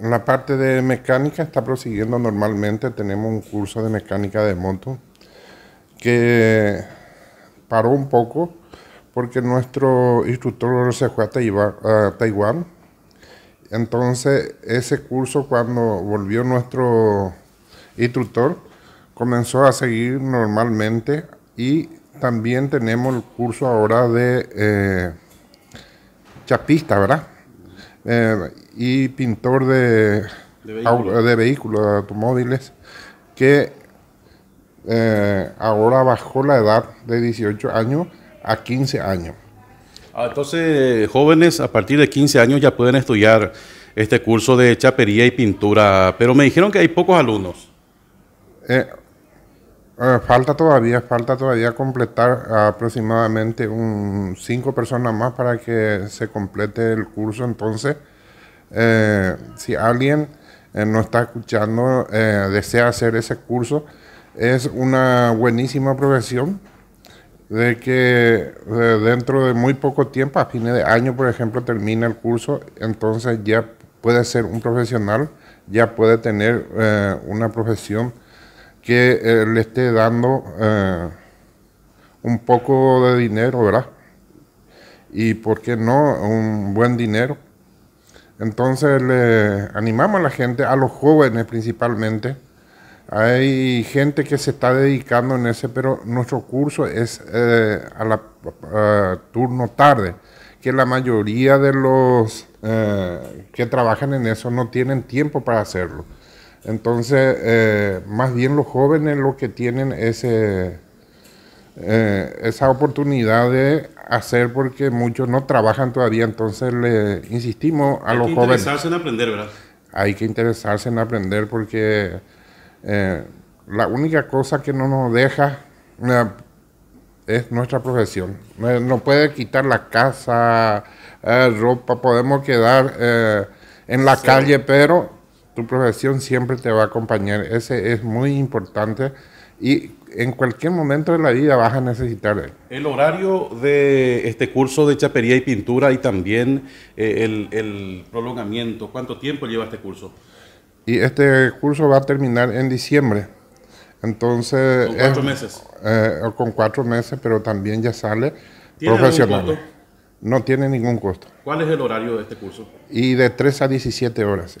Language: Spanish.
La parte de mecánica está prosiguiendo normalmente. Tenemos un curso de mecánica de moto que paró un poco porque nuestro instructor se fue a Taiwán. Entonces, ese curso cuando volvió nuestro instructor, comenzó a seguir normalmente y también tenemos el curso ahora de eh, chapista, ¿verdad? Eh, y pintor de, de, vehículos. de automóviles, que eh, ahora bajó la edad de 18 años a 15 años. Ah, entonces, jóvenes a partir de 15 años ya pueden estudiar este curso de chapería y pintura, pero me dijeron que hay pocos alumnos. Eh, eh, falta todavía, falta todavía completar aproximadamente un, personas más para que se complete el curso, entonces eh, si alguien eh, no está escuchando, eh, desea hacer ese curso, es una buenísima profesión de que dentro de muy poco tiempo, a fines de año, por ejemplo, termina el curso, entonces ya puede ser un profesional, ya puede tener una profesión que le esté dando un poco de dinero, ¿verdad? Y por qué no, un buen dinero. Entonces le animamos a la gente, a los jóvenes principalmente. Hay gente que se está dedicando en ese, pero nuestro curso es eh, a la turno tarde, que la mayoría de los eh, que trabajan en eso no tienen tiempo para hacerlo. Entonces, eh, más bien los jóvenes lo que tienen ese eh, esa oportunidad de hacer porque muchos no trabajan todavía, entonces le insistimos a los jóvenes. Hay que interesarse en aprender, ¿verdad? Hay que interesarse en aprender porque eh, la única cosa que no nos deja es nuestra profesión. no puede quitar la casa, eh, ropa, podemos quedar en la calle, pero tu profesión siempre te va a acompañar. Ese es muy importante y en cualquier momento de la vida vas a necesitar El horario de este curso de chapería y pintura y también eh, el, prolongamiento, ¿cuánto tiempo lleva este curso? Y este curso va a terminar en diciembre. Entonces, con cuatro meses. Eh, con cuatro meses, pero también ya sale profesional. No tiene ningún costo. ¿Cuál es el horario de este curso? Y de 3 a 17 horas.